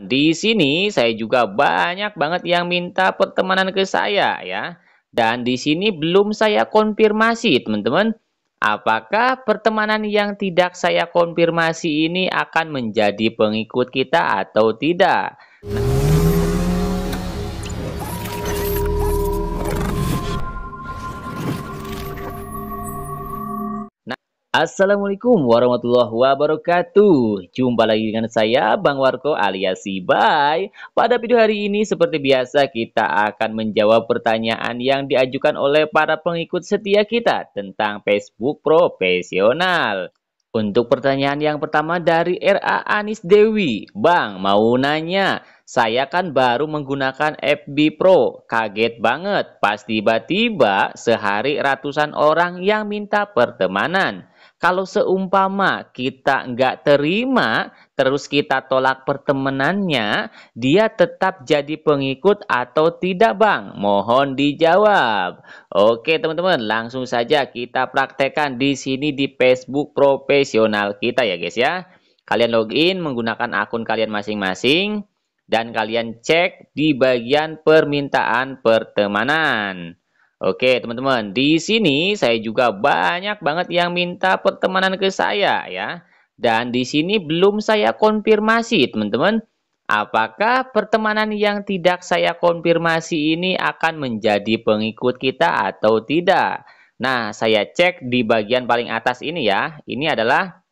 Di sini saya juga banyak banget yang minta pertemanan ke saya ya. Dan di sini belum saya konfirmasi teman-teman. Apakah pertemanan yang tidak saya konfirmasi ini akan menjadi pengikut kita atau tidak? Nah. Assalamualaikum warahmatullahi wabarakatuh Jumpa lagi dengan saya Bang Warko alias Sibai Pada video hari ini seperti biasa kita akan menjawab pertanyaan yang diajukan oleh para pengikut setia kita Tentang Facebook profesional untuk pertanyaan yang pertama dari RA Anis Dewi. Bang, mau nanya, saya kan baru menggunakan FB Pro. Kaget banget pas tiba-tiba sehari ratusan orang yang minta pertemanan. Kalau seumpama kita nggak terima, terus kita tolak pertemanannya, dia tetap jadi pengikut atau tidak Bang? Mohon dijawab. Oke teman-teman, langsung saja kita praktekkan di sini di Facebook profesional kita ya guys ya. Kalian login menggunakan akun kalian masing-masing dan kalian cek di bagian permintaan pertemanan. Oke teman-teman, di sini saya juga banyak banget yang minta pertemanan ke saya ya. Dan di sini belum saya konfirmasi teman-teman. Apakah pertemanan yang tidak saya konfirmasi ini akan menjadi pengikut kita atau tidak? Nah, saya cek di bagian paling atas ini ya. Ini adalah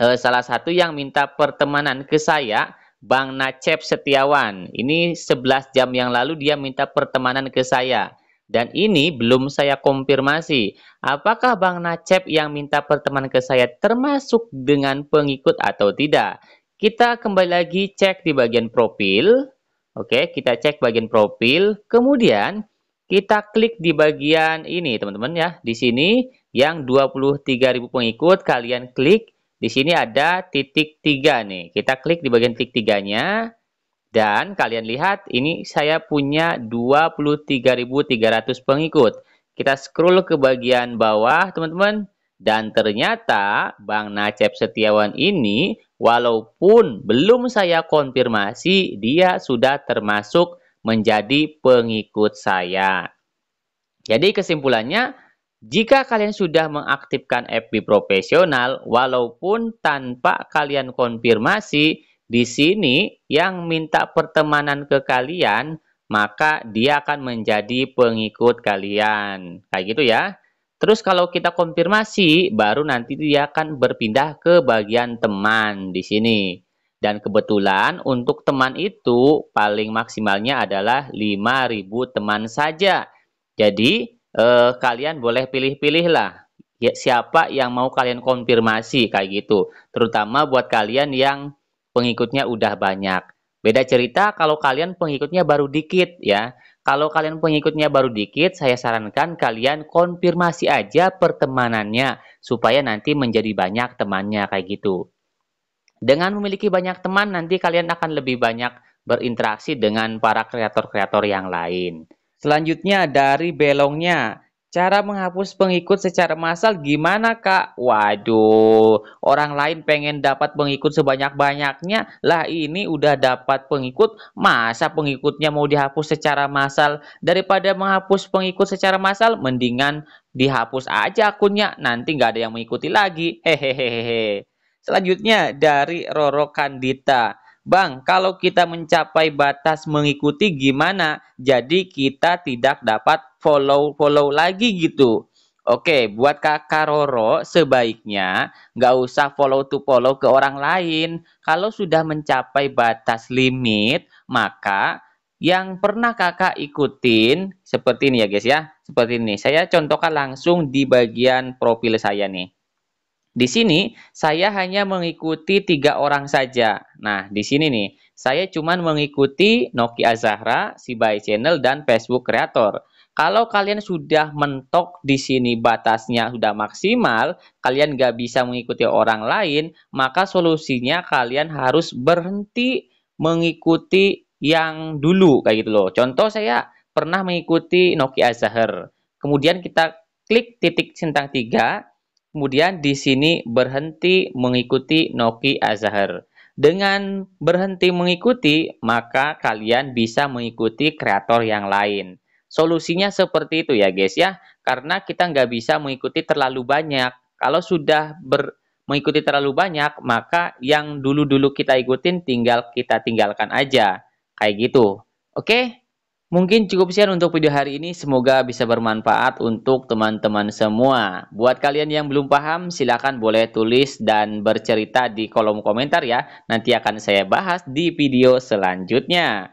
eh, salah satu yang minta pertemanan ke saya, Bang Nacep Setiawan. Ini 11 jam yang lalu dia minta pertemanan ke saya. Dan ini belum saya konfirmasi. Apakah Bang Nacep yang minta pertemanan ke saya termasuk dengan pengikut atau tidak? Kita kembali lagi cek di bagian profil. Oke, kita cek bagian profil. Kemudian kita klik di bagian ini teman-teman ya. Di sini yang 23.000 pengikut kalian klik. Di sini ada titik 3 nih. Kita klik di bagian titik 3-nya. Dan kalian lihat ini saya punya 23.300 pengikut. Kita scroll ke bagian bawah teman-teman. Dan ternyata Bang Nacep Setiawan ini walaupun belum saya konfirmasi dia sudah termasuk menjadi pengikut saya. Jadi kesimpulannya jika kalian sudah mengaktifkan FB profesional walaupun tanpa kalian konfirmasi di sini yang minta pertemanan ke kalian, maka dia akan menjadi pengikut kalian. Kayak gitu ya. Terus kalau kita konfirmasi, baru nanti dia akan berpindah ke bagian teman di sini. Dan kebetulan untuk teman itu paling maksimalnya adalah 5000 teman saja. Jadi eh, kalian boleh pilih-pilih lah ya, siapa yang mau kalian konfirmasi kayak gitu. Terutama buat kalian yang pengikutnya udah banyak. Beda cerita kalau kalian pengikutnya baru dikit ya. Kalau kalian pengikutnya baru dikit, saya sarankan kalian konfirmasi aja pertemanannya supaya nanti menjadi banyak temannya kayak gitu. Dengan memiliki banyak teman, nanti kalian akan lebih banyak berinteraksi dengan para kreator-kreator yang lain. Selanjutnya dari belongnya, Cara menghapus pengikut secara massal gimana kak? Waduh, orang lain pengen dapat pengikut sebanyak-banyaknya. Lah ini udah dapat pengikut, masa pengikutnya mau dihapus secara massal? Daripada menghapus pengikut secara massal, mendingan dihapus aja akunnya. Nanti nggak ada yang mengikuti lagi. Hehehehe. Selanjutnya dari Roro Kandita. Bang, kalau kita mencapai batas mengikuti gimana? Jadi kita tidak dapat follow follow lagi gitu. Oke, buat kakak Roro sebaiknya nggak usah follow to follow ke orang lain. Kalau sudah mencapai batas limit, maka yang pernah kakak ikutin seperti ini ya guys ya. Seperti ini, saya contohkan langsung di bagian profil saya nih. Di sini saya hanya mengikuti tiga orang saja. Nah, di sini nih, saya cuman mengikuti Nokia Zahra, Sibai Channel, dan Facebook Creator. Kalau kalian sudah mentok di sini batasnya sudah maksimal, kalian nggak bisa mengikuti orang lain, maka solusinya kalian harus berhenti mengikuti yang dulu kayak gitu loh. Contoh saya pernah mengikuti Nokia Zahir. Kemudian kita klik titik centang 3, kemudian di sini berhenti mengikuti Nokia Zahir. Dengan berhenti mengikuti, maka kalian bisa mengikuti kreator yang lain. Solusinya seperti itu ya guys ya, karena kita nggak bisa mengikuti terlalu banyak. Kalau sudah ber, mengikuti terlalu banyak, maka yang dulu-dulu kita ikutin tinggal kita tinggalkan aja. Kayak gitu. Oke? Mungkin cukup sekian untuk video hari ini. Semoga bisa bermanfaat untuk teman-teman semua. Buat kalian yang belum paham, silahkan boleh tulis dan bercerita di kolom komentar ya. Nanti akan saya bahas di video selanjutnya.